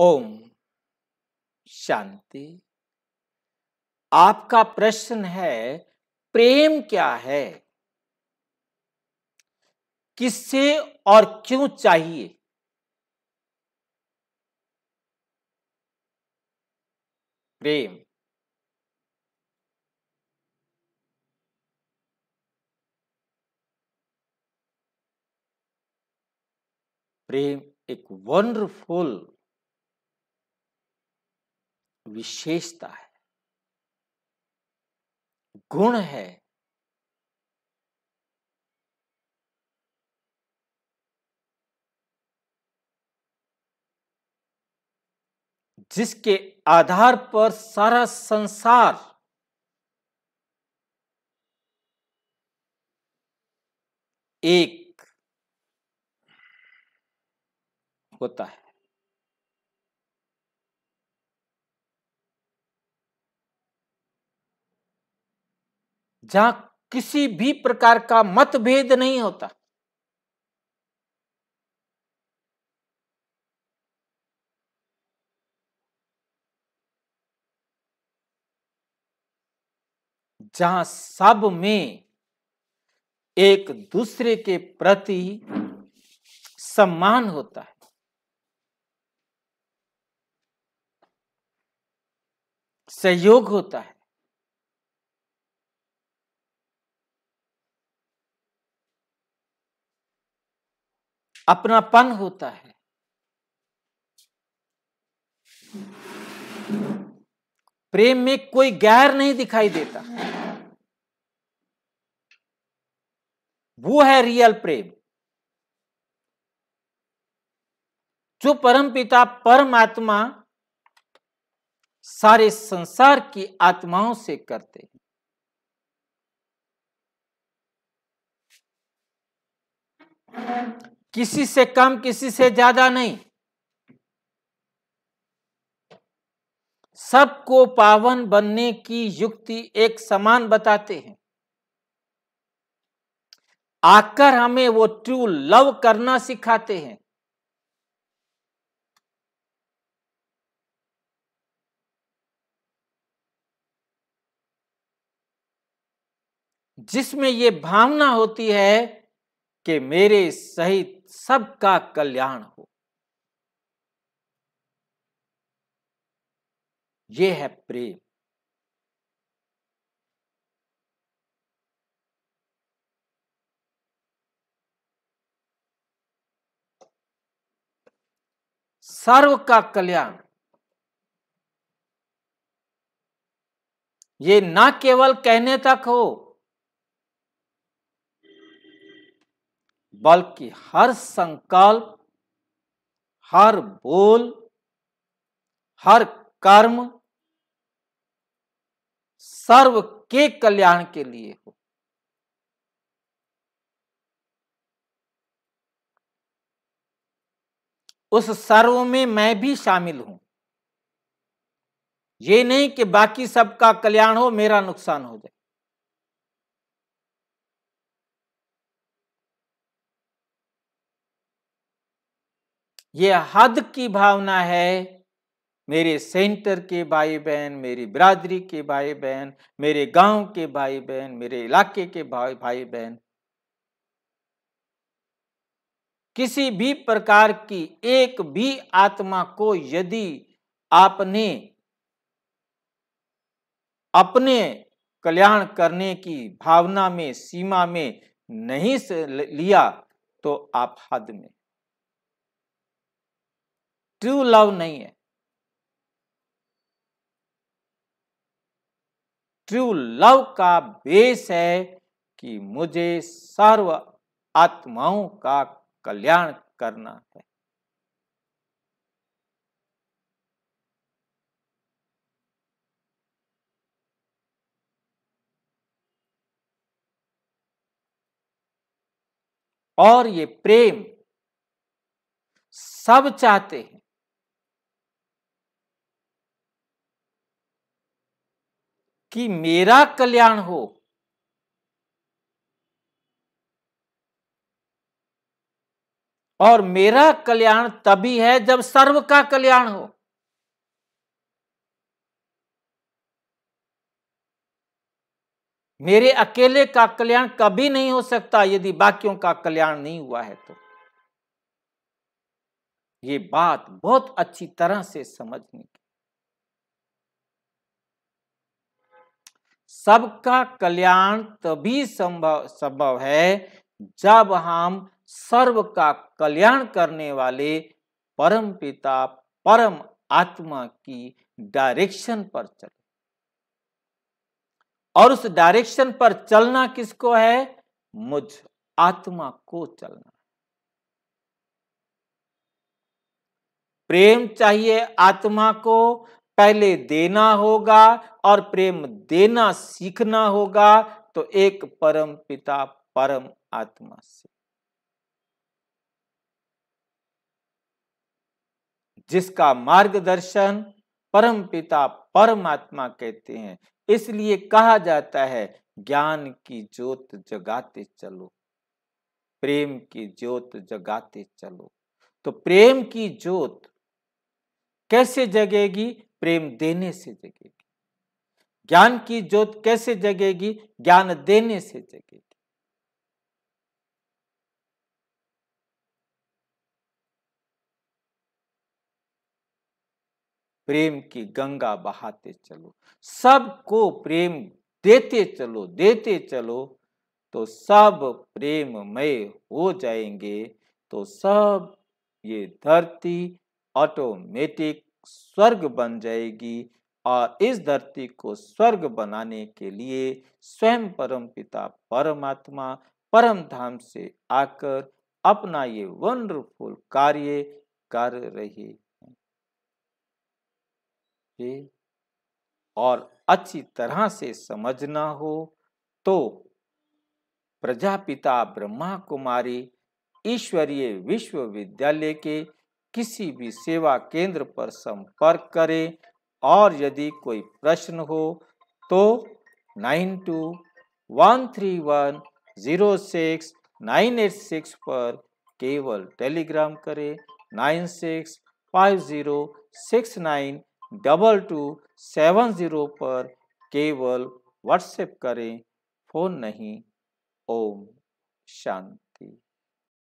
ओम शांति आपका प्रश्न है प्रेम क्या है किससे और क्यों चाहिए प्रेम प्रेम एक वंडरफुल विशेषता है गुण है जिसके आधार पर सारा संसार एक होता है जहां किसी भी प्रकार का मतभेद नहीं होता जहां सब में एक दूसरे के प्रति सम्मान होता है सहयोग होता है अपनापन होता है प्रेम में कोई गैर नहीं दिखाई देता वो है रियल प्रेम जो परमपिता परमात्मा सारे संसार की आत्माओं से करते हैं किसी से कम किसी से ज्यादा नहीं सबको पावन बनने की युक्ति एक समान बताते हैं आकर हमें वो ट्रू लव करना सिखाते हैं जिसमें ये भावना होती है कि मेरे सहित सबका कल्याण हो ये है प्रेम सर्व का कल्याण ये ना केवल कहने तक हो बल्कि हर संकल्प हर बोल हर कर्म सर्व के कल्याण के लिए हो उस सर्व में मैं भी शामिल हूं ये नहीं कि बाकी सबका कल्याण हो मेरा नुकसान हो जाए ये हद की भावना है मेरे सेंटर के भाई बहन मेरी बिरादरी के भाई बहन मेरे गांव के भाई बहन मेरे इलाके के भाई भाई बहन किसी भी प्रकार की एक भी आत्मा को यदि आपने अपने कल्याण करने की भावना में सीमा में नहीं लिया तो आप हद में ट्रू लव नहीं है ट्रू लव का बेस है कि मुझे सर्व आत्माओं का कल्याण करना है और ये प्रेम सब चाहते हैं कि मेरा कल्याण हो और मेरा कल्याण तभी है जब सर्व का कल्याण हो मेरे अकेले का कल्याण कभी नहीं हो सकता यदि बाकियों का कल्याण नहीं हुआ है तो ये बात बहुत अच्छी तरह से समझने की सबका कल्याण तभी संभव संभव है जब हम सर्व का कल्याण करने वाले परम पिता परम आत्मा की डायरेक्शन पर चले और उस डायरेक्शन पर चलना किसको है मुझ आत्मा को चलना प्रेम चाहिए आत्मा को पहले देना होगा और प्रेम देना सीखना होगा तो एक परम पिता परम आत्मा से जिसका मार्गदर्शन परम पिता परमात्मा कहते हैं इसलिए कहा जाता है ज्ञान की ज्योत जगाते चलो प्रेम की ज्योत जगाते चलो तो प्रेम की ज्योत कैसे जगेगी प्रेम देने से जगेगी ज्ञान की ज्योत कैसे जगेगी ज्ञान देने से जगेगी प्रेम की गंगा बहाते चलो सबको प्रेम देते चलो देते चलो तो सब प्रेमय हो जाएंगे तो सब ये धरती ऑटोमेटिक स्वर्ग बन जाएगी और इस धरती को स्वर्ग बनाने के लिए स्वयं परम पिता परमात्मा परम धाम से आकर अपना ये वंडरफुल कार्य कर रहे हैं और अच्छी तरह से समझना हो तो प्रजापिता ब्रह्मा कुमारी ईश्वरीय विश्वविद्यालय के किसी भी सेवा केंद्र पर संपर्क करें और यदि कोई प्रश्न हो तो nine two one three one zero six nine eight six पर केवल टेलीग्राम करें nine six five zero six nine double two seven zero पर केवल व्हाट्सएप करें फ़ोन नहीं ओम शांति